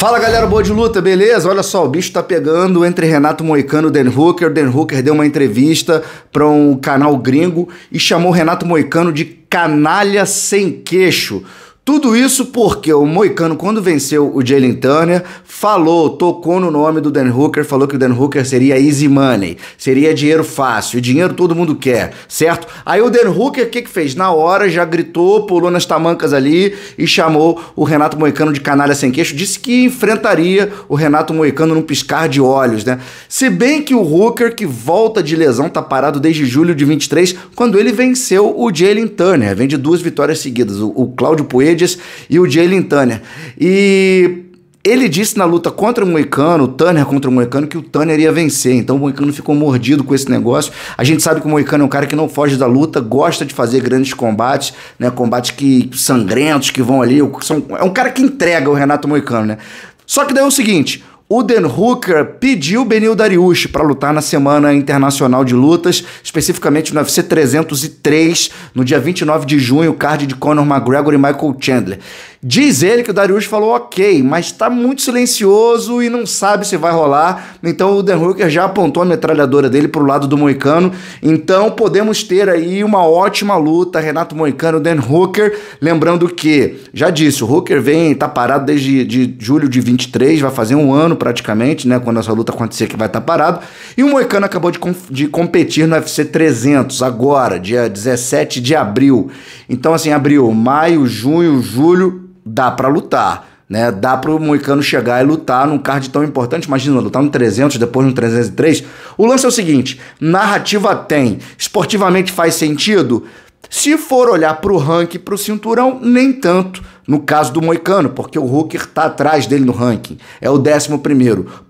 Fala galera boa de luta, beleza? Olha só, o bicho tá pegando entre Renato Moicano e Dan Hooker. Dan Hooker deu uma entrevista para um canal gringo e chamou Renato Moicano de canalha sem queixo. Tudo isso porque o Moicano, quando venceu o Jalen Turner, falou, tocou no nome do Dan Hooker, falou que o Dan Hooker seria easy money, seria dinheiro fácil, e dinheiro todo mundo quer, certo? Aí o Dan Hooker, o que, que fez? Na hora já gritou, pulou nas tamancas ali e chamou o Renato Moicano de canalha sem queixo, disse que enfrentaria o Renato Moicano num piscar de olhos, né? Se bem que o Hooker, que volta de lesão, tá parado desde julho de 23, quando ele venceu o Jalen Turner, vem de duas vitórias seguidas. O, o Cláudio Poeira Paredes e o Jalen Turner. E ele disse na luta contra o Moicano, o Tanner contra o Moicano, que o Turner ia vencer. Então o Moicano ficou mordido com esse negócio. A gente sabe que o Moicano é um cara que não foge da luta, gosta de fazer grandes combates, né? Combates que sangrentos que vão ali. São, é um cara que entrega o Renato Moicano, né? Só que daí é o seguinte: o Den Hooker pediu Benil Dariush para lutar na Semana Internacional de Lutas, especificamente no UFC 303, no dia 29 de junho, card de Conor McGregor e Michael Chandler. Diz ele que o Darius falou ok, mas está muito silencioso e não sabe se vai rolar. Então o Dan Hooker já apontou a metralhadora dele para o lado do Moicano. Então podemos ter aí uma ótima luta, Renato Moicano, Dan Hooker. Lembrando que, já disse, o Hooker vem, tá parado desde de julho de 23, vai fazer um ano praticamente, né? Quando essa luta acontecer que vai estar tá parado. E o Moicano acabou de, de competir no UFC 300 agora, dia 17 de abril. Então assim, abril, maio, junho, julho, dá para lutar. Né? Dá para o Moicano chegar e lutar num card tão importante. Imagina, lutar no 300, depois no 303. O lance é o seguinte: narrativa tem, esportivamente faz sentido. Se for olhar para o ranking, para o cinturão, nem tanto no caso do Moicano, porque o Hooker está atrás dele no ranking. É o 11.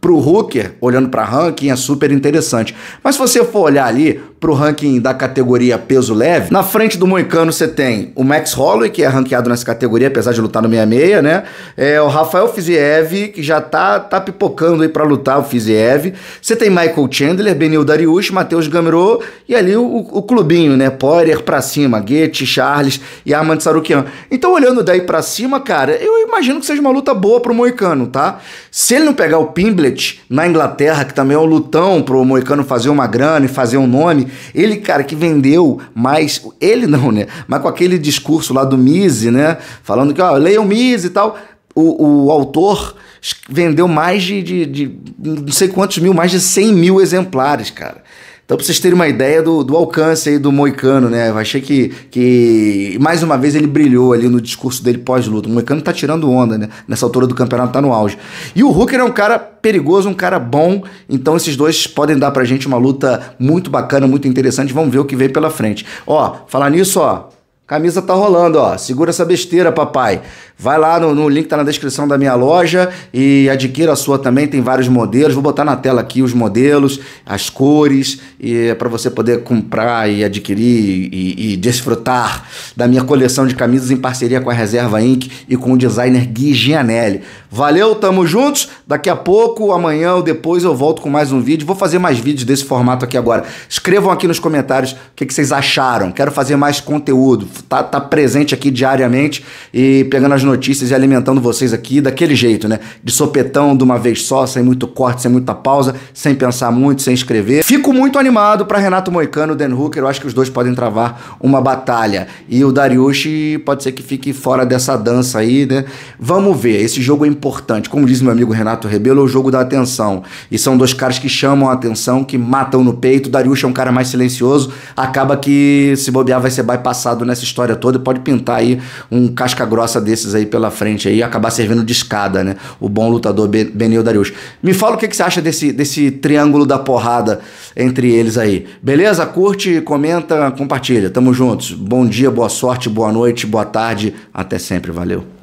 Para o Hooker, olhando para ranking, é super interessante. Mas se você for olhar ali para o ranking da categoria peso leve, na frente do Moicano você tem o Max Holloway, que é ranqueado nessa categoria, apesar de lutar no 66, né? É o Rafael Fiziev, que já tá, tá pipocando aí para lutar o Fiziev. Você tem Michael Chandler, Benil Dariush, Matheus Gamero e ali o, o clubinho, né? Poirier para cima, Goethe, Charles e Armand Sarukian. Então, olhando daí para cima, cara, eu imagino que seja uma luta boa pro Moicano, tá? Se ele não pegar o Pimblet na Inglaterra, que também é um lutão pro Moicano fazer uma grana e fazer um nome, ele, cara, que vendeu mais. Ele não, né? Mas com aquele discurso lá do Mise, né? Falando que, ó, leia o Mise e tal. O, o autor vendeu mais de, de, de não sei quantos mil, mais de 100 mil exemplares, cara. Então, pra vocês terem uma ideia do, do alcance aí do Moicano, né? Eu achei que, que, mais uma vez, ele brilhou ali no discurso dele pós-luta. O Moicano tá tirando onda, né? Nessa altura do campeonato, tá no auge. E o Hooker é um cara perigoso, um cara bom. Então, esses dois podem dar pra gente uma luta muito bacana, muito interessante. Vamos ver o que vem pela frente. Ó, falar nisso, ó. Camisa tá rolando, ó. Segura essa besteira, papai. Vai lá no, no link que tá na descrição da minha loja e adquira a sua também, tem vários modelos. Vou botar na tela aqui os modelos, as cores, e é para você poder comprar e adquirir e, e, desfrutar da minha coleção de camisas em parceria com a Reserva Inc. e com o designer Gui Gianelli. Valeu, tamo juntos. Daqui a pouco, amanhã ou depois eu volto com mais um vídeo. Vou fazer mais vídeos desse formato aqui agora. Escrevam aqui nos comentários o que, que vocês acharam. Quero fazer mais conteúdo. Tá, tá presente aqui diariamente e pegando as notícias e alimentando vocês aqui daquele jeito, né? De sopetão, de uma vez só, sem muito corte, sem muita pausa, sem pensar muito, sem escrever. Fico muito animado para Renato Moicano, Dan Hooker, eu acho que os dois podem travar uma batalha. E o Dariushi pode ser que fique fora dessa dança aí, né? Vamos ver, esse jogo é importante. Como diz meu amigo Renato Rebelo, é o jogo da atenção. E são dois caras que chamam a atenção, que matam no peito. O Dariushi é um cara mais silencioso, acaba que se bobear vai ser bypassado nessa história toda e pode pintar aí um casca grossa desses aí aí pela frente aí, e acabar servindo de escada, né? O bom lutador Benil Darius. Me fala o que, que você acha desse, desse triângulo da porrada entre eles aí. Beleza? Curte, comenta, compartilha. Tamo juntos. Bom dia, boa sorte, boa noite, boa tarde. Até sempre. Valeu.